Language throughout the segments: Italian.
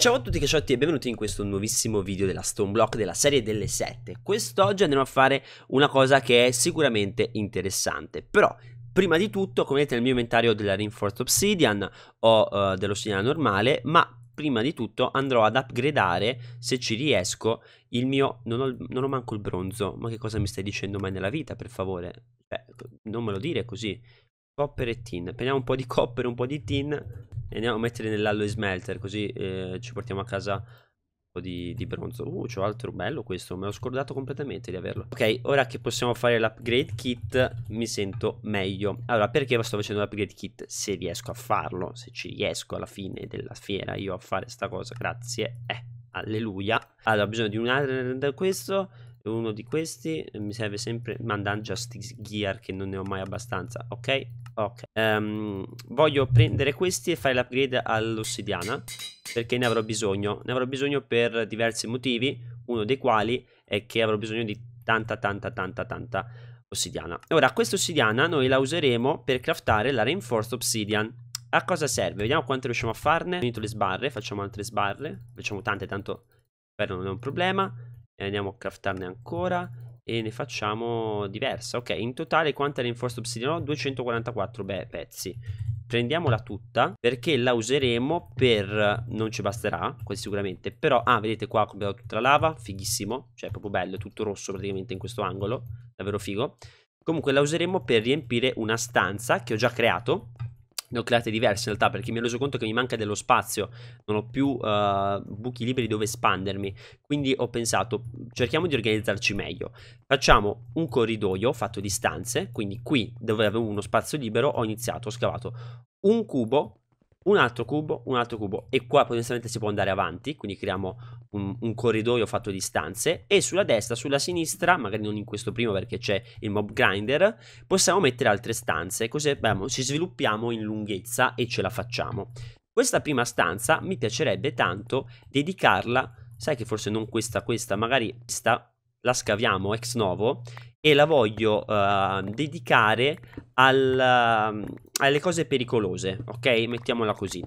Ciao a tutti cacciotti e benvenuti in questo nuovissimo video della Stoneblock della serie delle 7 Quest'oggi andremo a fare una cosa che è sicuramente interessante Però prima di tutto come vedete nel mio inventario della Reinforced Obsidian ho uh, eh, dell'ossidiana normale Ma prima di tutto andrò ad upgradare se ci riesco il mio non ho, non ho manco il bronzo Ma che cosa mi stai dicendo mai nella vita per favore? Beh, non me lo dire così Copper e tin, prendiamo un po' di copper e un po' di tin li andiamo a mettere nell'alloy smelter così eh, ci portiamo a casa un po' di, di bronzo. Uh, c'ho altro bello questo, me l'ho scordato completamente di averlo. Ok, ora che possiamo fare l'upgrade kit mi sento meglio. Allora, perché sto facendo l'upgrade kit? Se riesco a farlo, se ci riesco alla fine della fiera io a fare sta cosa, grazie. Eh, alleluia. Allora, ho bisogno di un altro questo uno di questi eh, mi serve sempre mannaggia justice gear che non ne ho mai abbastanza ok ok um, voglio prendere questi e fare l'upgrade all'ossidiana perché ne avrò bisogno ne avrò bisogno per diversi motivi uno dei quali è che avrò bisogno di tanta tanta tanta tanta ossidiana ora questa ossidiana noi la useremo per craftare la reinforced obsidian a cosa serve? Vediamo quanto riusciamo a farne. Ho finito le sbarre, facciamo altre sbarre. Facciamo tante, tanto per non è un problema e andiamo a craftarne ancora e ne facciamo diversa. Ok, in totale quanta rinforzo obsidiano? 244 beh, pezzi. Prendiamola tutta perché la useremo per... non ci basterà, questo sicuramente, però... Ah, vedete qua come ho tutta la lava, fighissimo, cioè proprio bello, tutto rosso praticamente in questo angolo, davvero figo. Comunque la useremo per riempire una stanza che ho già creato, ne ho create diverse in realtà perché mi ero reso conto che mi manca dello spazio, non ho più uh, buchi liberi dove espandermi, quindi ho pensato cerchiamo di organizzarci meglio, facciamo un corridoio fatto di stanze, quindi qui dove avevo uno spazio libero ho iniziato, ho scavato un cubo un altro cubo, un altro cubo e qua potenzialmente si può andare avanti, quindi creiamo un, un, corridoio fatto di stanze e sulla destra, sulla sinistra, magari non in questo primo perché c'è il mob grinder, possiamo mettere altre stanze, così abbiamo, ci sviluppiamo in lunghezza e ce la facciamo. Questa prima stanza mi piacerebbe tanto dedicarla, sai che forse non questa, questa, magari questa la scaviamo ex novo e la voglio uh, dedicare al, uh, alle cose pericolose, ok? Mettiamola così.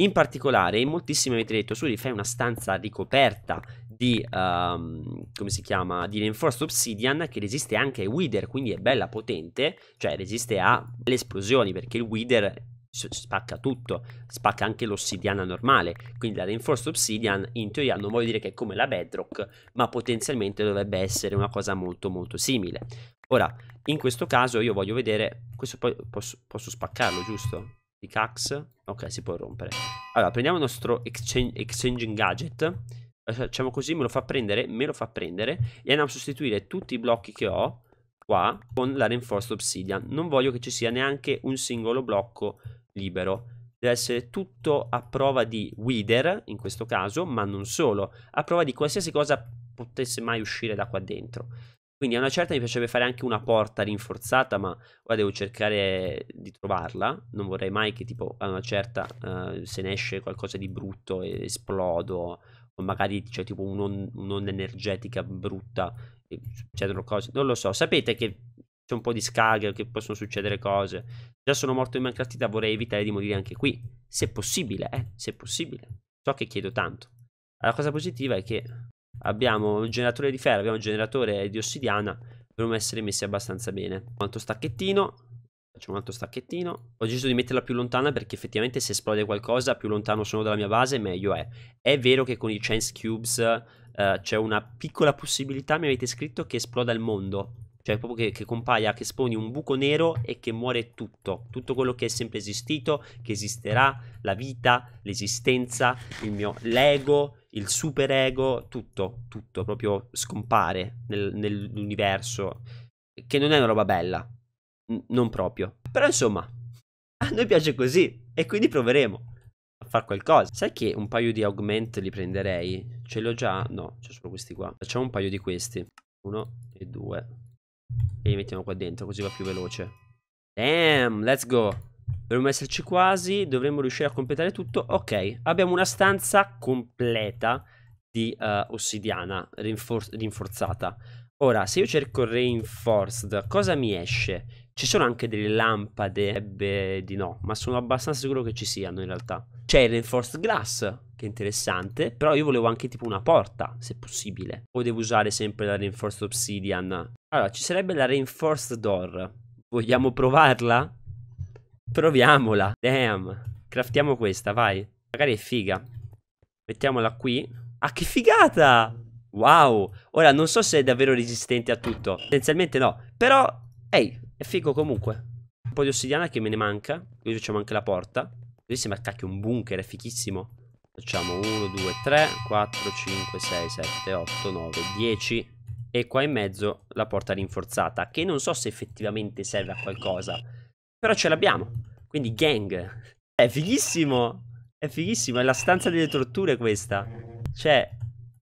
In particolare, in moltissime avete detto, Suri, fai una stanza ricoperta di, um, come si chiama, di Reinforced Obsidian che resiste anche ai Wither, quindi è bella potente, cioè resiste alle esplosioni, perché il Wither spacca tutto, spacca anche l'ossidiana normale, quindi la reinforced obsidian in teoria non vuol dire che è come la bedrock, ma potenzialmente dovrebbe essere una cosa molto molto simile. Ora, in questo caso io voglio vedere, questo poi posso, posso spaccarlo, giusto? Pickaxe, ok si può rompere. Allora, prendiamo il nostro exchange, exchanging gadget, eh, facciamo così, me lo fa prendere, me lo fa prendere, e andiamo a sostituire tutti i blocchi che ho, qua, con la reinforced obsidian. Non voglio che ci sia neanche un singolo blocco libero. Deve essere tutto a prova di Wither, in questo caso, ma non solo, a prova di qualsiasi cosa potesse mai uscire da qua dentro. Quindi a una certa mi piacerebbe fare anche una porta rinforzata, ma ora devo cercare di trovarla. Non vorrei mai che tipo a una certa uh, se ne esce qualcosa di brutto e esplodo, o magari c'è cioè, tipo un'onda un energetica brutta, eccetera cose. Non lo so, sapete che c'è un po' di scaglia, che possono succedere cose. Già sono morto in mancartita, vorrei evitare di morire anche qui, se possibile, eh, se possibile. So che chiedo tanto. La cosa positiva è che abbiamo un generatore di ferro, abbiamo un generatore di ossidiana, dovremmo essere messi abbastanza bene. Un altro stacchettino, facciamo un altro stacchettino. Ho deciso di metterla più lontana perché effettivamente se esplode qualcosa più lontano sono dalla mia base meglio è. È vero che con i Chance Cubes eh, c'è una piccola possibilità, mi avete scritto, che esploda il mondo cioè, proprio che, che compaia, che esponi un buco nero e che muore tutto. Tutto quello che è sempre esistito, che esisterà, la vita, l'esistenza, il mio l'ego, il superego, tutto, tutto proprio scompare nel, nell'universo. Che non è una roba bella. N- non proprio. Però insomma, a noi piace così. E quindi proveremo a far qualcosa. Sai che un paio di augment li prenderei? Ce l'ho già? No, c'ho solo questi qua. Facciamo un paio di questi. Uno e due. E li mettiamo qua dentro, così va più veloce. Damn, let's go. Dovremmo esserci quasi, dovremmo riuscire a completare tutto. Ok, abbiamo una stanza completa di uh, ossidiana rinfor rinforzata. Ora, se io cerco Reinforced, cosa mi esce? Ci sono anche delle lampade? Eh beh, di no, ma sono abbastanza sicuro che ci siano in realtà. C'è il Reinforced Glass, che è interessante, però io volevo anche tipo una porta, se possibile. O devo usare sempre la Reinforced Obsidian? Allora, ci sarebbe la Reinforced Door. Vogliamo provarla? Proviamola. Damn. Craftiamo questa, vai. Magari è figa. Mettiamola qui. Ah, che figata! Wow, ora non so se è davvero resistente a tutto, essenzialmente no, però, ehi, è figo comunque. Un po' di ossidiana che me ne manca, così facciamo anche la porta. Così sembra cacchio un bunker, è fichissimo. Facciamo 1, 2, 3, 4, 5, 6, 7, 8, 9, 10 e qua in mezzo la porta rinforzata, che non so se effettivamente serve a qualcosa, però ce l'abbiamo. Quindi gang, è fighissimo, è fighissimo, è la stanza delle torture questa. Cioè,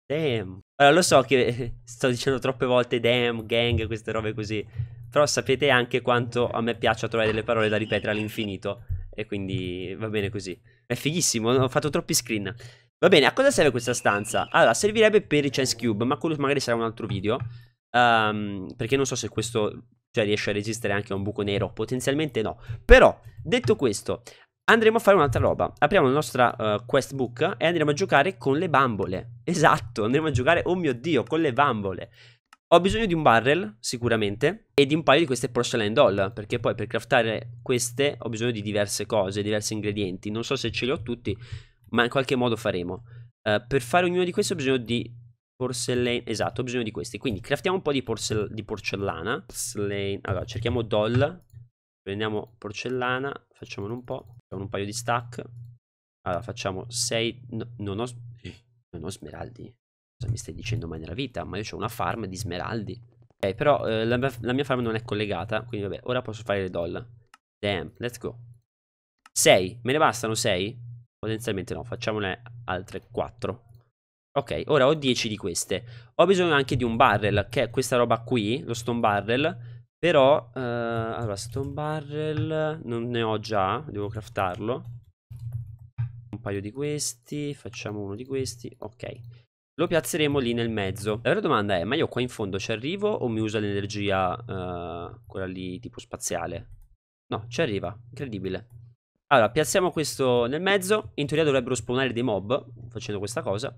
damn. Allora, lo so che sto dicendo troppe volte damn, gang, queste robe così. Però sapete anche quanto a me piace trovare delle parole da ripetere all'infinito. E quindi va bene così. È fighissimo, ho fatto troppi screen. Va bene, a cosa serve questa stanza? Allora, servirebbe per i Chance Cube, ma quello magari sarà un altro video. Um, perché non so se questo cioè, riesce a resistere anche a un buco nero. Potenzialmente no. Però, detto questo, andremo a fare un'altra roba. Apriamo la nostra uh, quest book e andremo a giocare con le bambole. Esatto, andremo a giocare, oh mio Dio, con le bambole. Ho bisogno di un barrel, sicuramente, e di un paio di queste porcelain doll, perché poi per craftare queste ho bisogno di diverse cose, diversi ingredienti. Non so se ce li ho tutti, ma in qualche modo faremo. Uh, per fare ognuno di questi ho bisogno di porcelain, esatto, ho bisogno di questi. Quindi craftiamo un po' di, porcel di porcellana. Porcelain, allora cerchiamo doll, prendiamo porcellana, facciamolo un po'. Facciamo un paio di stack. Allora, facciamo 6... No, non, ho, non ho smeraldi. Cosa mi stai dicendo mai nella vita? Ma io ho una farm di smeraldi. Ok, però eh, la, la, mia farm non è collegata, quindi vabbè, ora posso fare le doll. Damn, let's go. 6, me ne bastano 6? Potenzialmente no, facciamone altre 4. Ok, ora ho 10 di queste. Ho bisogno anche di un barrel, che è questa roba qui, lo stone barrel, però, eh, allora, stone barrel non ne ho già, devo craftarlo. Un paio di questi, facciamo uno di questi, ok. Lo piazzeremo lì nel mezzo. La vera domanda è, ma io qua in fondo ci arrivo o mi usa l'energia, eh, quella lì tipo spaziale? No, ci arriva, incredibile. Allora, piazziamo questo nel mezzo, in teoria dovrebbero spawnare dei mob facendo questa cosa.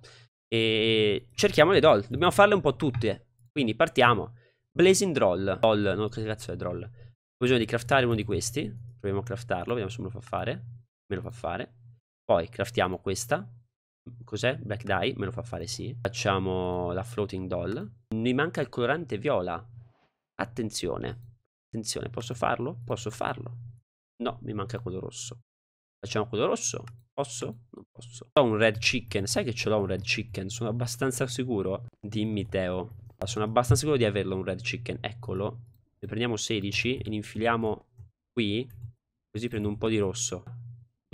E cerchiamo le doll, dobbiamo farle un po' tutte, quindi partiamo. Blazing Droll. Droll, no, che cazzo è Droll? Ho bisogno di craftare uno di questi. Proviamo a craftarlo, vediamo se me lo fa fare. Me lo fa fare. Poi craftiamo questa. Cos'è? Black Dye, me lo fa fare sì. Facciamo la Floating Doll. Mi manca il colorante viola. Attenzione. Attenzione, posso farlo? Posso farlo. No, mi manca quello rosso. Facciamo quello rosso. Posso? Non posso. Ho un red chicken. Sai che ce l'ho un red chicken? Sono abbastanza sicuro. Dimmi, Teo. Sono abbastanza sicuro di averlo un red chicken. Eccolo. Ne prendiamo 16 e li infiliamo qui. Così prendo un po' di rosso.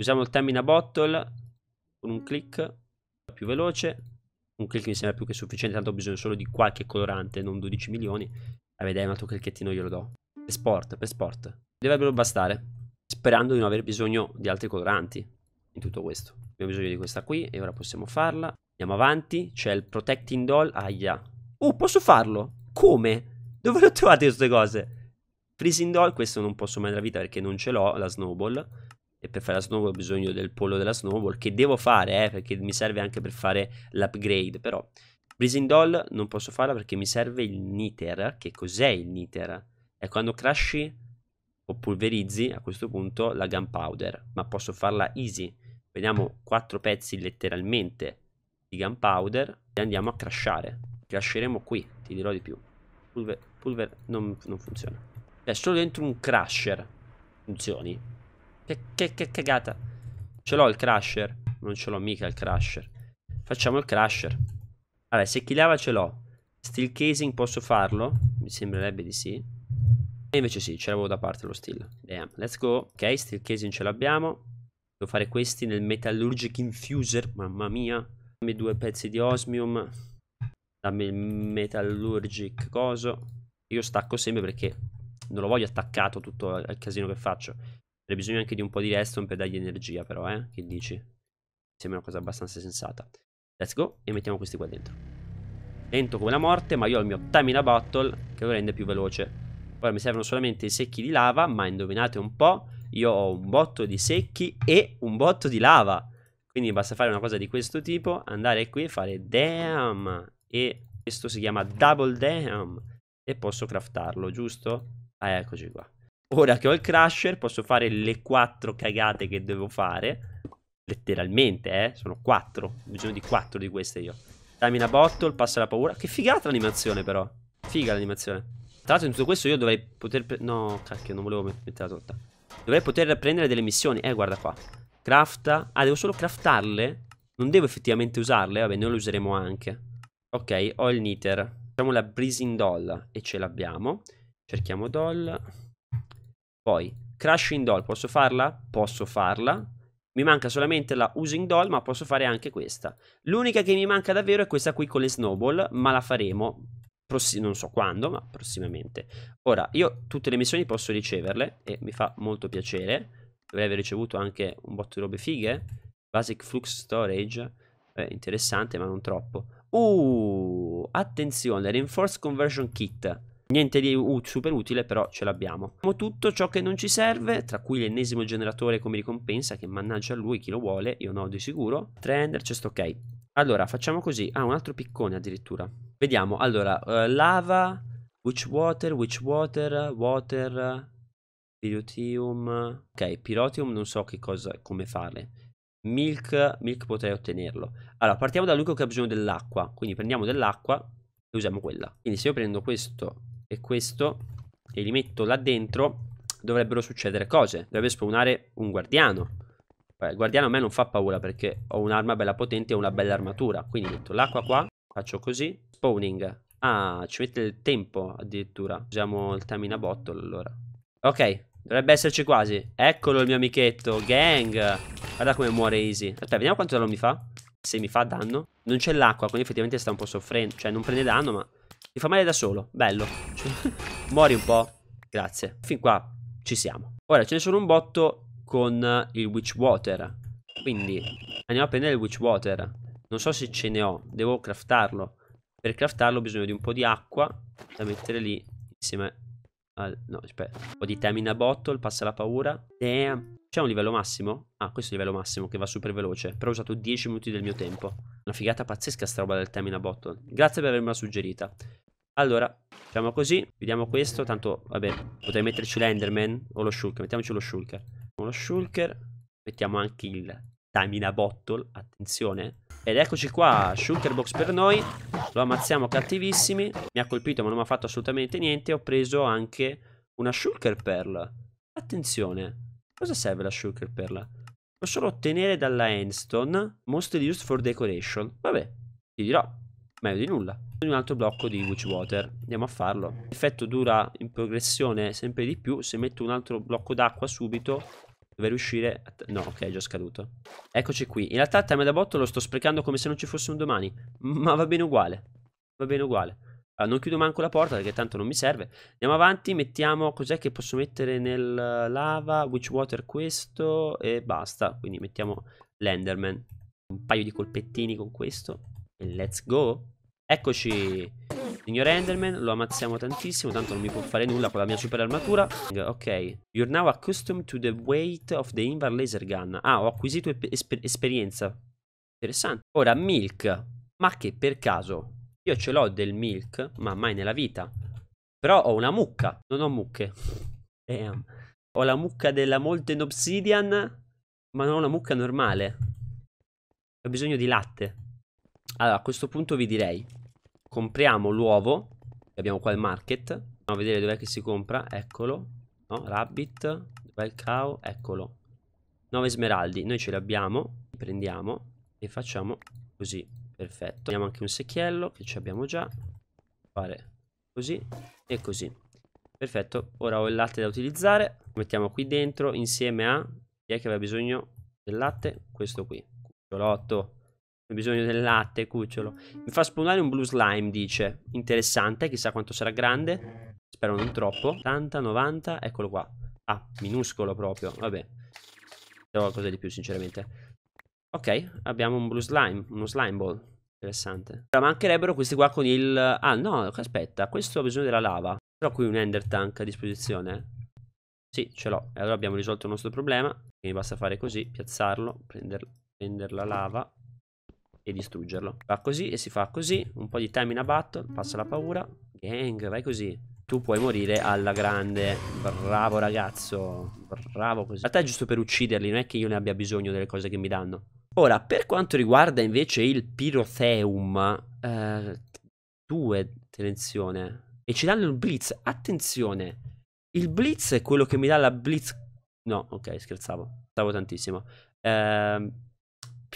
Usiamo il stamina bottle con un click più veloce. Un click mi sembra più che sufficiente, tanto ho bisogno solo di qualche colorante, non 12 milioni. A vedere, un altro clicchettino glielo do. Per sport, per sport. Dovrebbero bastare, sperando di non aver bisogno di altri coloranti in tutto questo. Abbiamo bisogno di questa qui e ora possiamo farla. Andiamo avanti, c'è il Protecting Doll. Aia, ah, yeah. Oh, posso farlo? Come? Dove le ho trovate queste cose? Freezing Doll, questo non posso mai nella vita perché non ce l'ho, la Snowball. E per fare la Snowball ho bisogno del pollo della Snowball, che devo fare, eh, perché mi serve anche per fare l'upgrade, però... Freezing Doll non posso farla perché mi serve il Niter. Che cos'è il Niter? È quando crashi o pulverizzi a questo punto la gunpowder, ma posso farla easy. Vediamo quattro pezzi letteralmente di gunpowder e andiamo a crashare. Crasheremo qui, ti dirò di più. Pulver, pulver non, non funziona. È cioè, solo dentro un crasher. Funzioni. Che, che, che cagata. Ce l'ho il crasher. Non ce l'ho mica il crasher. Facciamo il crasher. Allora, se chi lava ce l'ho. Steel casing posso farlo? Mi sembrerebbe di sì. E invece sì, ce l'avevo da parte lo steel. Damn, let's go. Ok, steel casing ce l'abbiamo. Devo fare questi nel metallurgic infuser. Mamma mia. Dammi due pezzi di osmium. Dammi il metallurgic coso. Io stacco sempre perché non lo voglio attaccato tutto il casino che faccio. Avrei bisogno anche di un po' di redstone per dargli energia però, eh. Che dici? Sembra una cosa abbastanza sensata. Let's go e mettiamo questi qua dentro. Lento come la morte, ma io ho il mio Tamina Bottle che lo rende più veloce. poi mi servono solamente i secchi di lava, ma indovinate un po', io ho un botto di secchi e un botto di lava. Quindi basta fare una cosa di questo tipo, andare qui e fare damn e questo si chiama Double Damn e posso craftarlo, giusto? Ah, eccoci qua. Ora che ho il crusher posso fare le quattro cagate che devo fare, letteralmente, eh, sono quattro, ho bisogno di quattro di queste io. Stamina bottle, passa la paura. Che figata l'animazione però, figa l'animazione. Tra l'altro in tutto questo io dovrei poter... No, cacchio, non volevo met mettere la torta. Dovrei poter prendere delle missioni. Eh, guarda qua. Crafta. Ah, devo solo craftarle? Non devo effettivamente usarle? Vabbè, noi le useremo anche. Ok, ho il Niter. Facciamo la Breezing Doll e ce l'abbiamo. Cerchiamo Doll. Poi, Crashing Doll, posso farla? Posso farla. Mi manca solamente la Using Doll, ma posso fare anche questa. L'unica che mi manca davvero è questa qui con le Snowball, ma la faremo non so quando, ma prossimamente. Ora, io tutte le missioni posso riceverle e mi fa molto piacere. Dovrei aver ricevuto anche un botto di robe fighe. Basic Flux Storage, eh, interessante ma non troppo. Uh, attenzione, Reinforced Conversion Kit. Niente di super utile, però ce l'abbiamo. Abbiamo tutto ciò che non ci serve, tra cui l'ennesimo generatore come ricompensa, che mannaggia a lui, chi lo vuole, io no di sicuro. Trender, sto ok. Allora, facciamo così. Ah, un altro piccone addirittura. Vediamo, allora, uh, lava, witch water, witch water, water, pirotium. Ok, pirotium non so che cosa, come fare. Milk, milk potrei ottenerlo. Allora, partiamo da Luca che ha bisogno dell'acqua. Quindi prendiamo dell'acqua e usiamo quella. Quindi se io prendo questo e questo e li metto là dentro, dovrebbero succedere cose. Dovrebbe spawnare un guardiano. Beh, il guardiano a me non fa paura perché ho un'arma bella potente e una bella armatura. Quindi metto l'acqua qua, faccio così. Spawning. Ah, ci mette il tempo addirittura. Usiamo il tamina bottle allora. Ok, Dovrebbe esserci quasi. Eccolo il mio amichetto. Gang. Guarda come muore Easy. Aspetta, vediamo quanto danno mi fa. Se mi fa danno. Non c'è l'acqua, quindi effettivamente sta un po' soffrendo. Cioè, non prende danno, ma... Mi fa male da solo. Bello. Cioè, muori un po'. Grazie. Fin qua ci siamo. Ora, ce ne sono un botto con il Witch Water. Quindi, andiamo a prendere il Witch Water. Non so se ce ne ho. Devo craftarlo. Per craftarlo ho bisogno di un po' di acqua da mettere lì insieme al... No, aspetta. Un po' di Tamina Bottle, passa la paura. Damn. C'è un livello massimo? Ah, questo è il livello massimo che va super veloce. Però ho usato 10 minuti del mio tempo. Una figata pazzesca sta roba del Tamina Bottle. Grazie per avermela suggerita. Allora, facciamo così. Vediamo questo. Tanto, vabbè, potrei metterci l'Enderman o lo Shulker. Mettiamoci lo Shulker. Lo Shulker. Mettiamo anche il Stamina bottle, attenzione. Ed eccoci qua, box per noi. Lo ammazziamo cattivissimi. Mi ha colpito ma non mi ha fatto assolutamente niente. Ho preso anche una shulker pearl. Attenzione. Cosa serve la shulker pearl? Può solo ottenere dalla endstone mostly used for decoration. Vabbè, ti dirò. Meglio di nulla. Un altro blocco di witch water. Andiamo a farlo. L'effetto dura in progressione sempre di più. Se metto un altro blocco d'acqua subito dove riuscire a... No, ok, è già scaduto. Eccoci qui. In realtà il time da botto lo sto sprecando come se non ci fosse un domani. Ma va bene uguale. Va bene uguale. Allora, non chiudo manco la porta perché tanto non mi serve. Andiamo avanti, mettiamo... Cos'è che posso mettere nel lava? Witch water questo e basta. Quindi mettiamo l'enderman. Un paio di colpettini con questo. E let's go. Eccoci. Signor Enderman, lo ammazziamo tantissimo, tanto non mi può fare nulla con la mia super armatura. Ok. You're now accustomed to the weight of the Invar laser gun. Ah, ho acquisito esper esperienza. Interessante. Ora, milk. Ma che per caso? Io ce l'ho del milk, ma mai nella vita. Però ho una mucca. Non ho mucche. Damn. Ho la mucca della Molten Obsidian, ma non ho una mucca normale. Ho bisogno di latte. Allora, a questo punto vi direi compriamo l'uovo, abbiamo qua il market, andiamo a vedere dov'è che si compra, eccolo, no, rabbit, dov'è il cow, eccolo, 9 smeraldi, noi ce li abbiamo, li prendiamo e facciamo così, perfetto, abbiamo anche un secchiello che ci abbiamo già, fare così e così, perfetto, ora ho il latte da utilizzare, lo mettiamo qui dentro insieme a chi è che aveva bisogno del latte, questo qui, cucciolotto, ho bisogno del latte, cucciolo. Mi fa spawnare un blue slime, dice. Interessante, chissà quanto sarà grande. Spero non troppo. 80, 90, eccolo qua. Ah, minuscolo proprio, vabbè. Però qualcosa di più, sinceramente. Ok, abbiamo un blue slime, uno slime ball. Interessante. Però mancherebbero questi qua con il... Ah, no, aspetta, questo ha bisogno della lava. Però qui un ender tank a disposizione. Eh. Sì, ce l'ho. E allora abbiamo risolto il nostro problema. Quindi basta fare così, piazzarlo, prendere la lava e distruggerlo. Fa così e si fa così, un po' di time in a battle. passa la paura. Gang, vai così. Tu puoi morire alla grande. Bravo ragazzo, bravo così. In realtà è giusto per ucciderli, non è che io ne abbia bisogno delle cose che mi danno. Ora, per quanto riguarda invece il Pirotheum, eh, due, attenzione, e ci danno il Blitz, attenzione, il Blitz è quello che mi dà la Blitz, no, ok, scherzavo, stavo tantissimo, Ehm.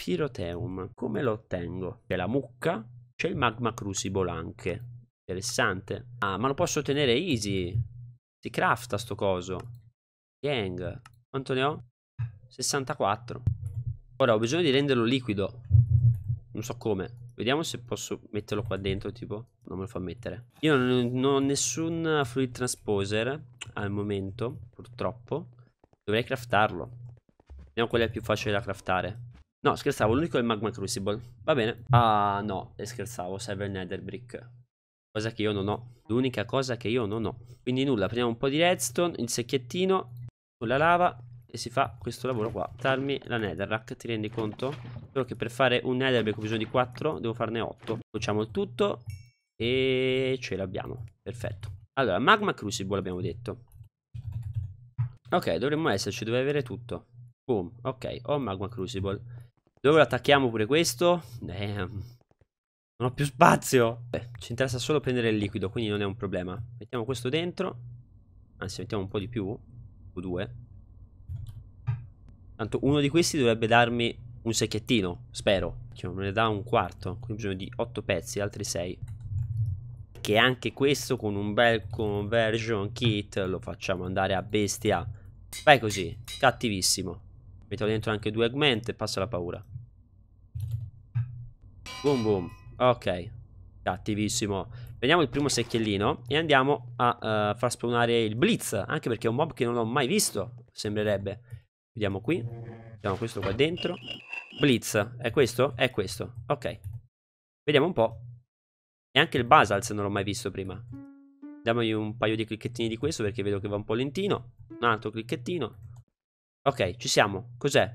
Pyroteum. Come lo ottengo? C'è la mucca, c'è il magma crucible anche. Interessante. Ah, ma lo posso ottenere easy. Si crafta sto coso. Gang. Quanto ne ho? 64. Ora ho bisogno di renderlo liquido. Non so come. Vediamo se posso metterlo qua dentro, tipo. Non me lo fa mettere. Io non, non ho nessun fluid transposer al momento, purtroppo. Dovrei craftarlo. Vediamo qual è più facile da craftare. No, scherzavo, l'unico è il Magma Crucible. Va bene. Ah, no, eh, scherzavo, serve il Netherbrick. Cosa che io non ho. L'unica cosa che io non ho. Quindi nulla, prendiamo un po' di redstone, il secchiettino, sulla lava e si fa questo lavoro qua. Tarmi la netherrack, ti rendi conto? Solo che per fare un netherrack ho bisogno di 4, devo farne 8. Facciamo il tutto e ce l'abbiamo. Perfetto. Allora, Magma Crucible abbiamo detto. Ok, dovremmo esserci, deve avere tutto. Boom, ok, ho Magma Crucible. Dove lo attacchiamo pure questo? Damn. Eh, non ho più spazio. Beh, ci interessa solo prendere il liquido, quindi non è un problema. Mettiamo questo dentro. Anzi, mettiamo un po' di più. O due. Tanto uno di questi dovrebbe darmi un secchiettino, spero. Che cioè, non me ne dà un quarto. Quindi bisogno di otto pezzi, altri sei. Che anche questo con un bel conversion kit lo facciamo andare a bestia. Fai così, cattivissimo. Metto dentro anche due augment e passa la paura. Boom boom. Ok. Cattivissimo. Prendiamo il primo secchiellino e andiamo a uh, far spawnare il Blitz, anche perché è un mob che non ho mai visto, sembrerebbe. Vediamo qui, Mettiamo questo qua dentro. Blitz, è questo? È questo, ok. Vediamo un po'. E anche il Basals non l'ho mai visto prima. Damogli un paio di clicchettini di questo perché vedo che va un po' lentino. Un altro clicchettino. Ok, ci siamo. Cos'è?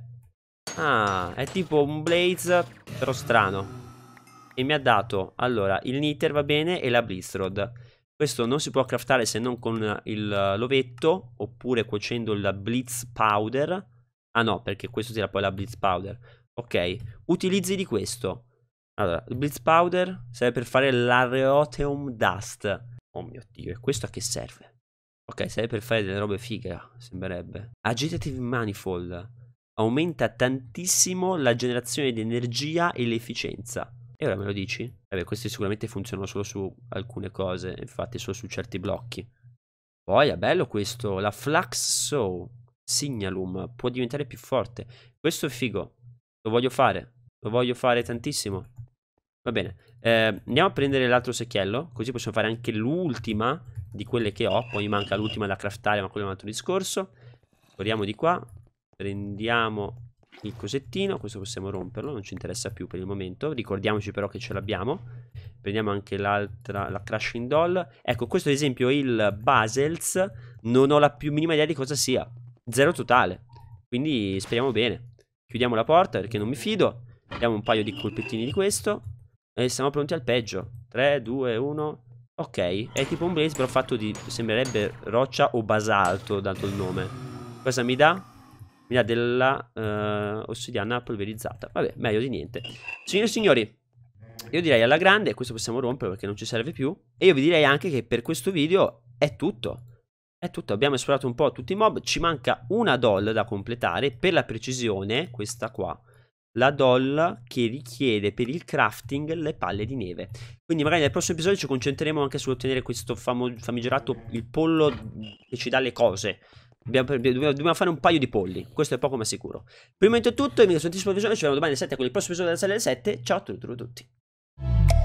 Ah, è tipo un Blaze, però strano e mi ha dato, allora, il Niter va bene e la Blistrod. Questo non si può craftare se non con il lovetto oppure cuocendo la Blitz Powder. Ah no, perché questo tira poi la Blitz Powder. Ok, utilizzi di questo. Allora, il Blitz Powder serve per fare l'Areoteum Dust. Oh mio Dio, e questo a che serve? Ok, serve per fare delle robe fighe, sembrerebbe. Agitative Manifold. Aumenta tantissimo la generazione di energia e l'efficienza. E ora me lo dici? Vabbè, eh questi sicuramente funzionano solo su alcune cose, infatti solo su certi blocchi. Poi è bello questo, la Flaxo Signalum può diventare più forte. Questo è figo, lo voglio fare, lo voglio fare tantissimo. Va bene, eh, andiamo a prendere l'altro secchiello, così possiamo fare anche l'ultima di quelle che ho. Poi mi manca l'ultima da craftare, ma quello è un altro discorso. Corriamo di qua, prendiamo il cosettino, questo possiamo romperlo, non ci interessa più per il momento, ricordiamoci però che ce l'abbiamo, prendiamo anche l'altra, la Crashing Doll, ecco questo ad esempio il Basels, non ho la più minima idea di cosa sia, zero totale, quindi speriamo bene, chiudiamo la porta perché non mi fido, diamo un paio di colpettini di questo e siamo pronti al peggio, 3, 2, 1, ok, è tipo un blaze però fatto di, sembrerebbe roccia o basalto dato il nome, cosa mi dà? Mi dà della uh, ossidiana polverizzata. Vabbè, meglio di niente. Signore e signori, io direi alla grande, questo possiamo rompere perché non ci serve più. E io vi direi anche che per questo video è tutto. È tutto, abbiamo esplorato un po' tutti i mob. Ci manca una doll da completare, per la precisione, questa qua la doll che richiede per il crafting le palle di neve. Quindi magari nel prossimo episodio ci concentreremo anche sull'ottenere questo famigerato il pollo che ci dà le cose. Dobbiamo, dobbiamo, fare un paio di polli. Questo è poco ma sicuro. Prima di tutto, io mi sono di Ci vediamo domani alle 7 con il prossimo episodio della serie 7. Ciao a tutti. tutti.